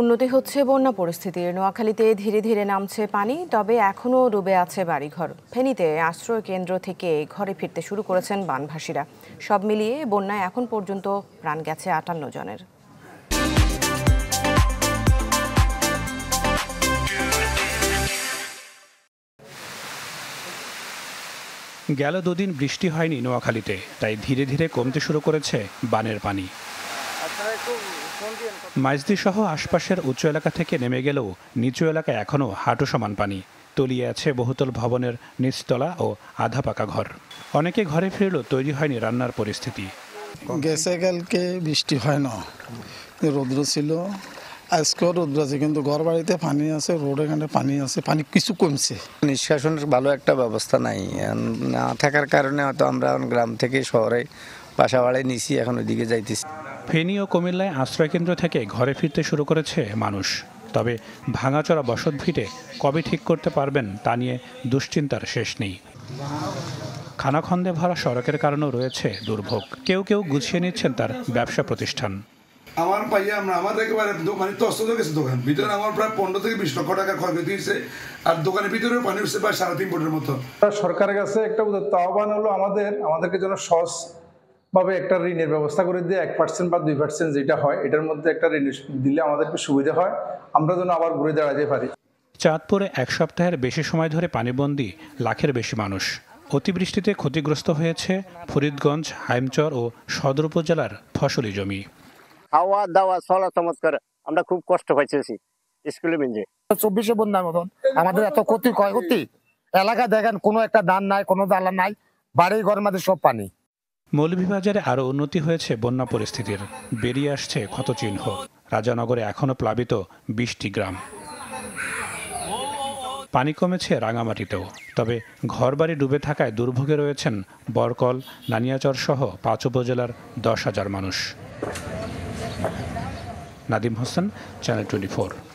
উন্নতি হচ্ছে বন্যা পরিস্থিতির নোয়াখালীতে ধীরে ধীরে নামছে পানি তবে এখনও ডুবে আছে বাড়িঘর ফেনীতে আশ্রয় কেন্দ্র থেকে ঘরে ফিরতে শুরু করেছেন বানভাসীরা সব মিলিয়ে বন্যায় এখন পর্যন্ত প্রাণ গেছে আটান্ন জনের গেল দুদিন বৃষ্টি হয়নি নোয়াখালীতে তাই ধীরে ধীরে কমতে শুরু করেছে বানের পানি মাইজদি সহ আশপাশের উচ্চ এলাকা থেকে নেমে গেলেও নিচু এলাকা এখনও হাঁটু সমান পানি তলিয়ে আছে বহুতল ভবনের নিচতলা ও আধা পাকা ঘর অনেকে ঘরে ফিরলেও তৈরি হয়নি রান্নার পরিস্থিতি গেছে কালকে বৃষ্টি হয় না রৌদ্র ছিল আজকেও রৌদ্র আছে কিন্তু ঘর বাড়িতে পানি আছে রোড এখানে পানি আছে পানি কিছু কমছে নিষ্কাশনের ভালো একটা ব্যবস্থা নাই না থাকার কারণে হয়তো আমরা গ্রাম থেকে শহরে বাসা বাড়ায় নিছি এখন ওইদিকে যাইতেছি ফেনী ও কুমিল্লায় আশ্রয়কেন্দ্র থেকে ঘরে ফিরতে শুরু করেছে মানুষ তবে ভাঙাচড়া বসত ভিটে কবে ঠিক করতে পারবেন তা নিয়ে দুশ্চিন্তার শেষ নেই খানাখন্দে ভরা সড়কের কারণেও রয়েছে দুর্ভোগ কেউ কেউ গুছিয়ে নিচ্ছেন তার ব্যবসা প্রতিষ্ঠান আমার পাইয়া আমরা আমার একেবারে তো তস্ত গেছে দোকান ভিতরে আমার প্রায় পনেরো থেকে বিশ লক্ষ টাকা ক্ষয়ক্ষতি হয়েছে আর দোকানের ভিতরে পানি উঠছে প্রায় সাড়ে তিন ফুটের মতো সরকারের কাছে একটা উদাহরণ হলো আমাদের আমাদেরকে যেন সস ভাবে একটা ঋণের ব্যবস্থা করে দিয়ে এক পার্সেন্ট বা দুই পার্সেন্ট যেটা হয় এটার মধ্যে একটা ঋণ দিলে আমাদেরকে সুবিধা হয় আমরা যেন আবার ঘুরে দাঁড়াতে পারি চাঁদপুরে এক সপ্তাহের বেশি সময় ধরে পানিবন্দী লাখের বেশি মানুষ অতিবৃষ্টিতে ক্ষতিগ্রস্ত হয়েছে ফরিদগঞ্জ হাইমচর ও সদর উপজেলার ফসলি জমি আওয়া দাওয়া চলা চমৎকার আমরা খুব কষ্ট পাইতেছি স্কুলে মিলে চব্বিশে বন্যার মতন আমাদের এত ক্ষতি ক্ষয়ক্ষতি এলাকা দেখেন কোনো একটা দান নাই কোনো দালা নাই বাড়ি ঘর মাঝে সব পানি মৌলভীবাজারে আরও উন্নতি হয়েছে বন্যা পরিস্থিতির বেরিয়ে আসছে ক্ষতচিহ্ন রাজানগরে এখনও প্লাবিত বিশটি গ্রাম পানি কমেছে রাঙামাটিতেও তবে ঘরবাড়ি ডুবে থাকায় দুর্ভোগে রয়েছেন বরকল নানিয়াচর সহ পাঁচ উপজেলার দশ হাজার মানুষ নাদিম হোসেন চ্যানেল টোয়েন্টি